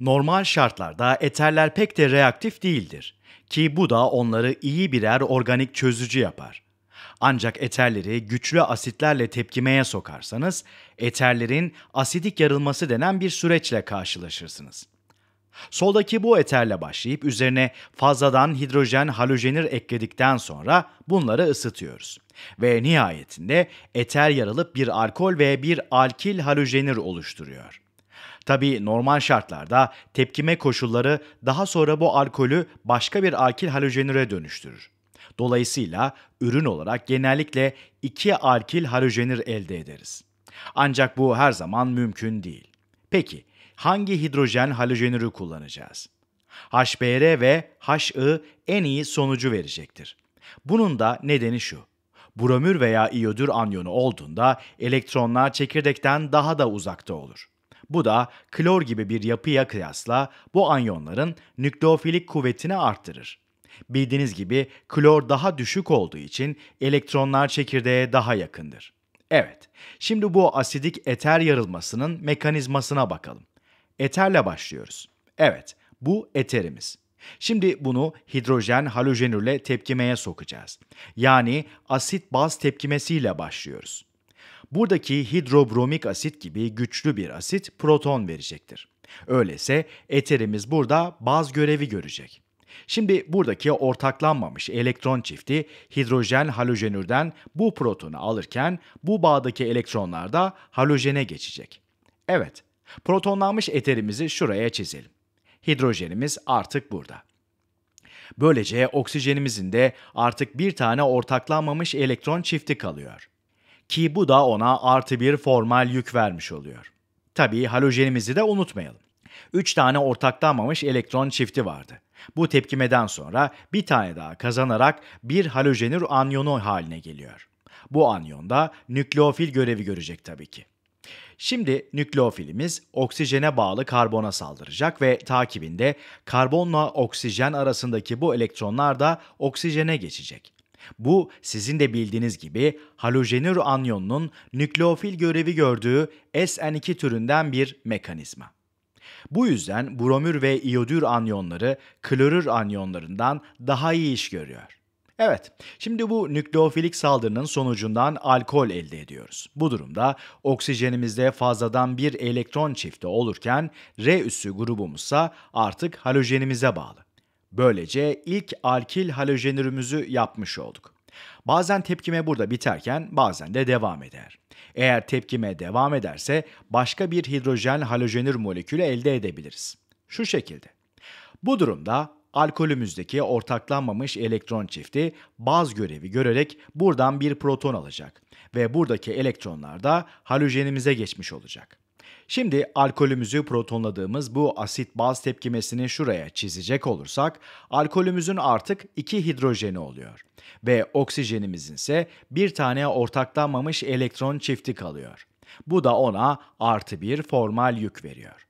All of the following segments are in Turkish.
Normal şartlarda eterler pek de reaktif değildir ki bu da onları iyi birer organik çözücü yapar. Ancak eterleri güçlü asitlerle tepkimeye sokarsanız eterlerin asidik yarılması denen bir süreçle karşılaşırsınız. Soldaki bu eterle başlayıp üzerine fazladan hidrojen halojenir ekledikten sonra bunları ısıtıyoruz. Ve nihayetinde eter yarılıp bir alkol ve bir alkil halojenir oluşturuyor. Tabi normal şartlarda tepkime koşulları daha sonra bu alkolü başka bir alkil halojenüre dönüştürür. Dolayısıyla ürün olarak genellikle iki alkil halojenür elde ederiz. Ancak bu her zaman mümkün değil. Peki hangi hidrojen halojenürü kullanacağız? HBr ve HI en iyi sonucu verecektir. Bunun da nedeni şu. Bromür veya iyodür anyonu olduğunda elektronlar çekirdekten daha da uzakta olur. Bu da klor gibi bir yapıya kıyasla bu anyonların nükleofilik kuvvetini arttırır. Bildiğiniz gibi klor daha düşük olduğu için elektronlar çekirdeğe daha yakındır. Evet, şimdi bu asidik eter yarılmasının mekanizmasına bakalım. Eterle başlıyoruz. Evet, bu eterimiz. Şimdi bunu hidrojen halojenürle tepkimeye sokacağız. Yani asit baz tepkimesiyle başlıyoruz. Buradaki hidrobromik asit gibi güçlü bir asit proton verecektir. Öyleyse eterimiz burada baz görevi görecek. Şimdi buradaki ortaklanmamış elektron çifti hidrojen halojenürden bu protonu alırken bu bağdaki elektronlar da halojene geçecek. Evet, protonlanmış eterimizi şuraya çizelim. Hidrojenimiz artık burada. Böylece oksijenimizin de artık bir tane ortaklanmamış elektron çifti kalıyor ki bu da ona artı bir formal yük vermiş oluyor. Tabii halojenimizi de unutmayalım. 3 tane ortaklanmamış elektron çifti vardı. Bu tepkimeden sonra bir tane daha kazanarak bir halojenür anyonu haline geliyor. Bu anyonda nükleofil görevi görecek tabii ki. Şimdi nükleofilimiz oksijene bağlı karbona saldıracak ve takibinde karbonla oksijen arasındaki bu elektronlar da oksijene geçecek. Bu sizin de bildiğiniz gibi halojenür anyonunun nükleofil görevi gördüğü SN2 türünden bir mekanizma. Bu yüzden bromür ve iyodür anyonları klorür anyonlarından daha iyi iş görüyor. Evet, şimdi bu nükleofilik saldırının sonucundan alkol elde ediyoruz. Bu durumda oksijenimizde fazladan bir elektron çifti olurken R üssü grubumuzsa artık halojenimize bağlı. Böylece ilk alkil halojenürümüzü yapmış olduk. Bazen tepkime burada biterken bazen de devam eder. Eğer tepkime devam ederse başka bir hidrojen halojenür molekülü elde edebiliriz. Şu şekilde. Bu durumda alkolümüzdeki ortaklanmamış elektron çifti baz görevi görerek buradan bir proton alacak ve buradaki elektronlar da halojenimize geçmiş olacak. Şimdi alkolümüzü protonladığımız bu asit baz tepkimesini şuraya çizecek olursak alkolümüzün artık iki hidrojeni oluyor ve oksijenimizin ise bir tane ortaklanmamış elektron çifti kalıyor. Bu da ona artı bir formal yük veriyor.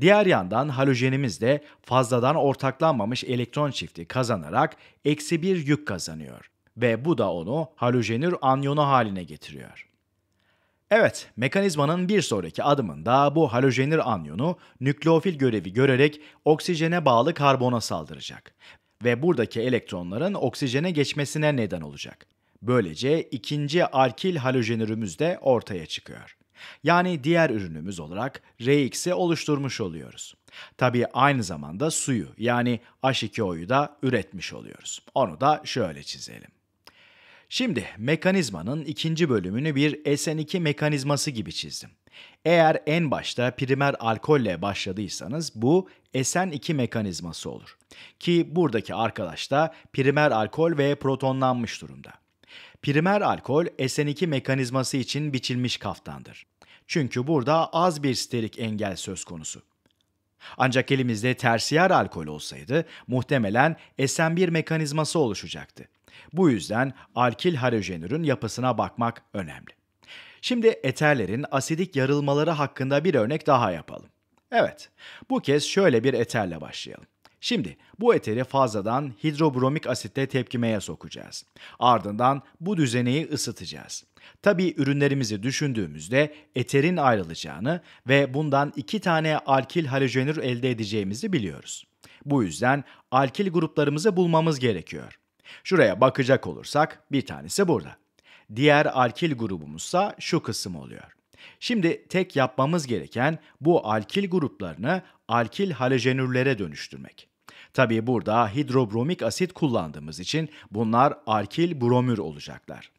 Diğer yandan halojenimiz de fazladan ortaklanmamış elektron çifti kazanarak eksi bir yük kazanıyor ve bu da onu halojenür anyonu haline getiriyor. Evet, mekanizmanın bir sonraki adımında bu halojenir anyonu nükleofil görevi görerek oksijene bağlı karbona saldıracak ve buradaki elektronların oksijene geçmesine neden olacak. Böylece ikinci alkil halojenürümüz de ortaya çıkıyor. Yani diğer ürünümüz olarak RX'i oluşturmuş oluyoruz. Tabii aynı zamanda suyu yani H2O'yu da üretmiş oluyoruz. Onu da şöyle çizelim. Şimdi mekanizmanın ikinci bölümünü bir SN2 mekanizması gibi çizdim. Eğer en başta primer alkolle başladıysanız bu SN2 mekanizması olur. Ki buradaki arkadaş da primer alkol ve protonlanmış durumda. Primer alkol SN2 mekanizması için biçilmiş kaftandır. Çünkü burada az bir sterik engel söz konusu. Ancak elimizde tersiyer alkol olsaydı muhtemelen SN1 mekanizması oluşacaktı. Bu yüzden alkil halojenürün yapısına bakmak önemli. Şimdi eterlerin asidik yarılmaları hakkında bir örnek daha yapalım. Evet, bu kez şöyle bir eterle başlayalım. Şimdi bu eteri fazladan hidrobromik asitle tepkimeye sokacağız. Ardından bu düzeneyi ısıtacağız. Tabii ürünlerimizi düşündüğümüzde eterin ayrılacağını ve bundan iki tane alkil halojenür elde edeceğimizi biliyoruz. Bu yüzden alkil gruplarımızı bulmamız gerekiyor. Şuraya bakacak olursak bir tanesi burada. Diğer alkil grubumuzsa şu kısım oluyor. Şimdi tek yapmamız gereken bu alkil gruplarını alkil halojenürlere dönüştürmek. Tabii burada hidrobromik asit kullandığımız için bunlar alkil bromür olacaklar.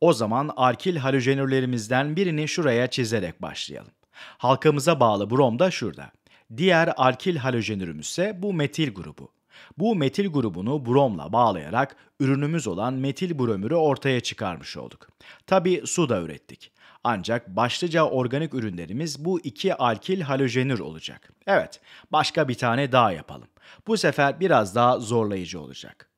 O zaman alkil halojenürlerimizden birini şuraya çizerek başlayalım. Halkamıza bağlı brom da şurada. Diğer alkil halojenürümüz ise bu metil grubu. Bu metil grubunu bromla bağlayarak ürünümüz olan metil bromürü ortaya çıkarmış olduk. Tabi su da ürettik. Ancak başlıca organik ürünlerimiz bu iki alkil halojenür olacak. Evet, başka bir tane daha yapalım. Bu sefer biraz daha zorlayıcı olacak.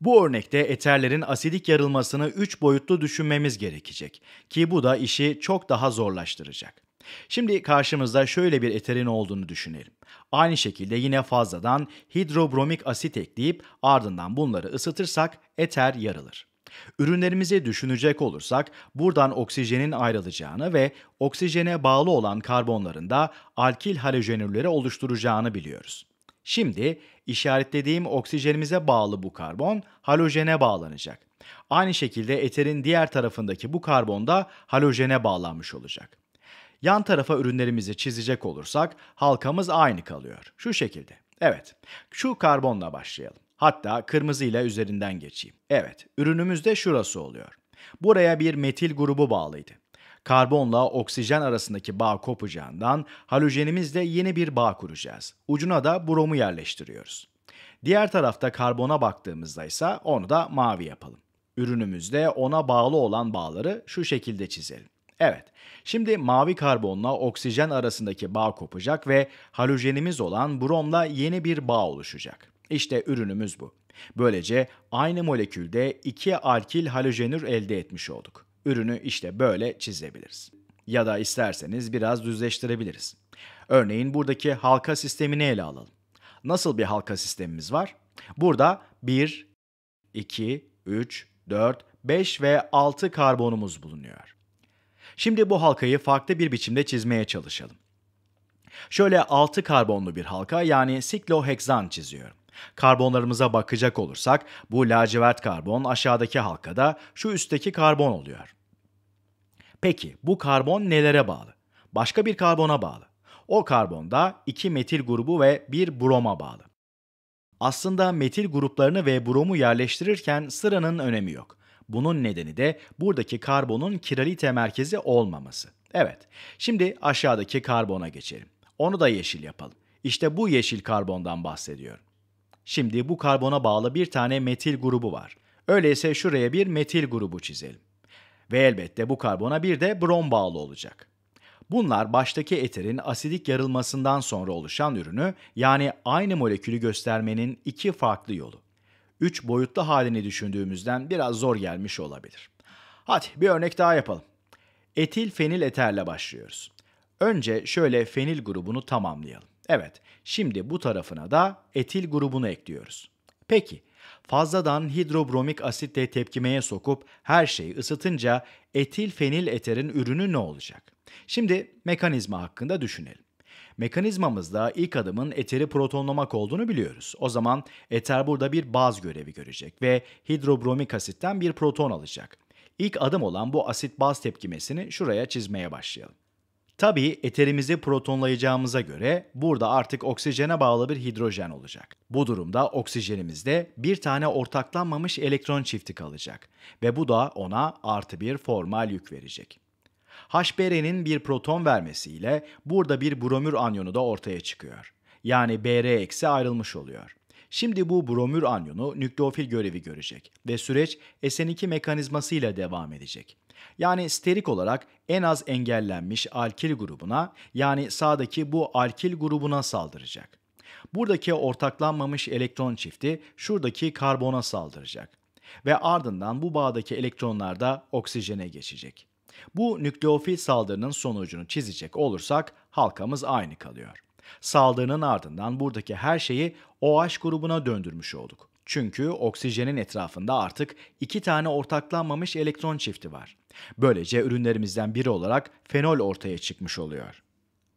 Bu örnekte eterlerin asidik yarılmasını 3 boyutlu düşünmemiz gerekecek ki bu da işi çok daha zorlaştıracak. Şimdi karşımızda şöyle bir eterin olduğunu düşünelim. Aynı şekilde yine fazladan hidrobromik asit ekleyip ardından bunları ısıtırsak eter yarılır. Ürünlerimizi düşünecek olursak buradan oksijenin ayrılacağını ve oksijene bağlı olan karbonların da alkil halojenürleri oluşturacağını biliyoruz. Şimdi işaretlediğim oksijenimize bağlı bu karbon halojene bağlanacak. Aynı şekilde eterin diğer tarafındaki bu karbon da halojene bağlanmış olacak. Yan tarafa ürünlerimizi çizecek olursak halkamız aynı kalıyor. Şu şekilde. Evet, şu karbonla başlayalım. Hatta kırmızı ile üzerinden geçeyim. Evet, ürünümüz de şurası oluyor. Buraya bir metil grubu bağlıydı. Karbonla oksijen arasındaki bağ kopacağından halojenimizle yeni bir bağ kuracağız. Ucuna da bromu yerleştiriyoruz. Diğer tarafta karbona baktığımızda ise onu da mavi yapalım. Ürünümüzde ona bağlı olan bağları şu şekilde çizelim. Evet, şimdi mavi karbonla oksijen arasındaki bağ kopacak ve halojenimiz olan bromla yeni bir bağ oluşacak. İşte ürünümüz bu. Böylece aynı molekülde iki alkil halojenür elde etmiş olduk. Ürünü işte böyle çizebiliriz. Ya da isterseniz biraz düzleştirebiliriz. Örneğin buradaki halka sistemini ele alalım. Nasıl bir halka sistemimiz var? Burada 1, 2, 3, 4, 5 ve 6 karbonumuz bulunuyor. Şimdi bu halkayı farklı bir biçimde çizmeye çalışalım. Şöyle 6 karbonlu bir halka yani sikloheksan çiziyorum. Karbonlarımıza bakacak olursak bu lacivert karbon aşağıdaki halkada şu üstteki karbon oluyor. Peki bu karbon nelere bağlı? Başka bir karbona bağlı. O karbonda 2 metil grubu ve 1 broma bağlı. Aslında metil gruplarını ve bromu yerleştirirken sıranın önemi yok. Bunun nedeni de buradaki karbonun kiralite merkezi olmaması. Evet, şimdi aşağıdaki karbona geçelim. Onu da yeşil yapalım. İşte bu yeşil karbondan bahsediyorum. Şimdi bu karbona bağlı bir tane metil grubu var. Öyleyse şuraya bir metil grubu çizelim. Ve elbette bu karbona bir de brom bağlı olacak. Bunlar baştaki eterin asidik yarılmasından sonra oluşan ürünü yani aynı molekülü göstermenin iki farklı yolu. 3 boyutlu halini düşündüğümüzden biraz zor gelmiş olabilir. Hadi bir örnek daha yapalım. Etil fenil eterle başlıyoruz. Önce şöyle fenil grubunu tamamlayalım. Evet, şimdi bu tarafına da etil grubunu ekliyoruz. Peki, fazladan hidrobromik asitle tepkimeye sokup her şeyi ısıtınca etil fenil eterin ürünü ne olacak? Şimdi mekanizma hakkında düşünelim. Mekanizmamızda ilk adımın eteri protonlamak olduğunu biliyoruz. O zaman eter burada bir baz görevi görecek ve hidrobromik asitten bir proton alacak. İlk adım olan bu asit baz tepkimesini şuraya çizmeye başlayalım. Tabii eterimizi protonlayacağımıza göre burada artık oksijene bağlı bir hidrojen olacak. Bu durumda oksijenimizde bir tane ortaklanmamış elektron çifti kalacak ve bu da ona artı bir formal yük verecek. HBr'nin bir proton vermesiyle burada bir bromür anyonu da ortaya çıkıyor. Yani Br eksi ayrılmış oluyor. Şimdi bu bromür anyonu nükleofil görevi görecek ve süreç SN2 mekanizmasıyla devam edecek. Yani sterik olarak en az engellenmiş alkil grubuna yani sağdaki bu alkil grubuna saldıracak. Buradaki ortaklanmamış elektron çifti şuradaki karbona saldıracak ve ardından bu bağdaki elektronlar da oksijene geçecek. Bu nükleofil saldırının sonucunu çizecek olursak halkamız aynı kalıyor. Saldırının ardından buradaki her şeyi OH grubuna döndürmüş olduk. Çünkü oksijenin etrafında artık iki tane ortaklanmamış elektron çifti var. Böylece ürünlerimizden biri olarak fenol ortaya çıkmış oluyor.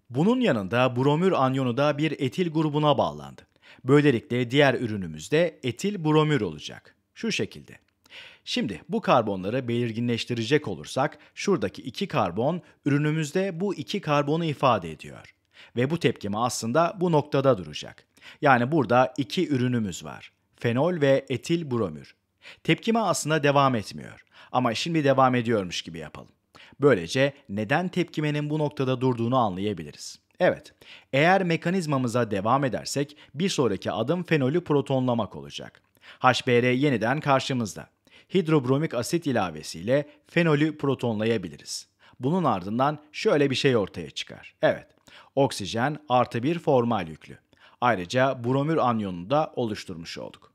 Bunun yanında bromür anyonu da bir etil grubuna bağlandı. Böylelikle diğer ürünümüz de etil bromür olacak. Şu şekilde. Şimdi bu karbonları belirginleştirecek olursak şuradaki iki karbon ürünümüzde bu iki karbonu ifade ediyor. Ve bu tepkime aslında bu noktada duracak. Yani burada iki ürünümüz var. Fenol ve etil bromür. Tepkime aslında devam etmiyor. Ama şimdi devam ediyormuş gibi yapalım. Böylece neden tepkimenin bu noktada durduğunu anlayabiliriz. Evet, eğer mekanizmamıza devam edersek bir sonraki adım fenolü protonlamak olacak. HBr yeniden karşımızda hidrobromik asit ilavesiyle fenolü protonlayabiliriz. Bunun ardından şöyle bir şey ortaya çıkar. Evet, oksijen artı bir formal yüklü. Ayrıca bromür anyonunu da oluşturmuş olduk.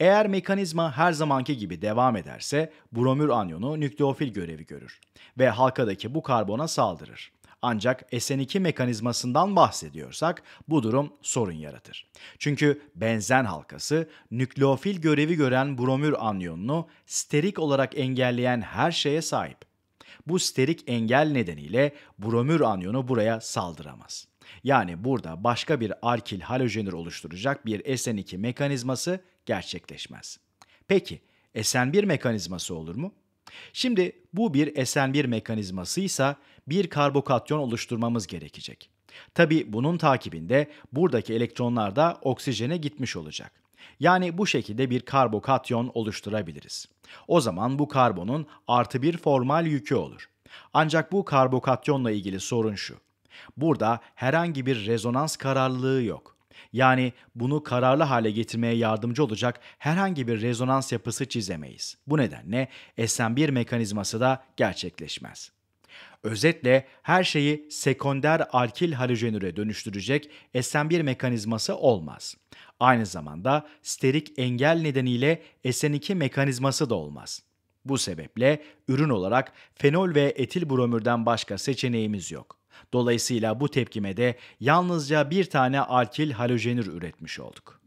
Eğer mekanizma her zamanki gibi devam ederse bromür anyonu nükleofil görevi görür ve halkadaki bu karbona saldırır. Ancak SN2 mekanizmasından bahsediyorsak bu durum sorun yaratır. Çünkü benzen halkası nükleofil görevi gören bromür anyonunu sterik olarak engelleyen her şeye sahip. Bu sterik engel nedeniyle bromür anyonu buraya saldıramaz. Yani burada başka bir alkil halojenir oluşturacak bir SN2 mekanizması gerçekleşmez. Peki SN1 mekanizması olur mu? Şimdi bu bir SN1 mekanizmasıysa bir karbokatyon oluşturmamız gerekecek. Tabi bunun takibinde buradaki elektronlar da oksijene gitmiş olacak. Yani bu şekilde bir karbokatyon oluşturabiliriz. O zaman bu karbonun artı bir formal yükü olur. Ancak bu karbokatyonla ilgili sorun şu. Burada herhangi bir rezonans kararlılığı yok. Yani bunu kararlı hale getirmeye yardımcı olacak herhangi bir rezonans yapısı çizemeyiz. Bu nedenle SM1 mekanizması da gerçekleşmez. Özetle her şeyi sekonder alkil halojenüre dönüştürecek SM1 mekanizması olmaz. Aynı zamanda sterik engel nedeniyle SN2 mekanizması da olmaz. Bu sebeple ürün olarak fenol ve etil bromürden başka seçeneğimiz yok. Dolayısıyla bu tepkime de yalnızca bir tane alkil halojenür üretmiş olduk.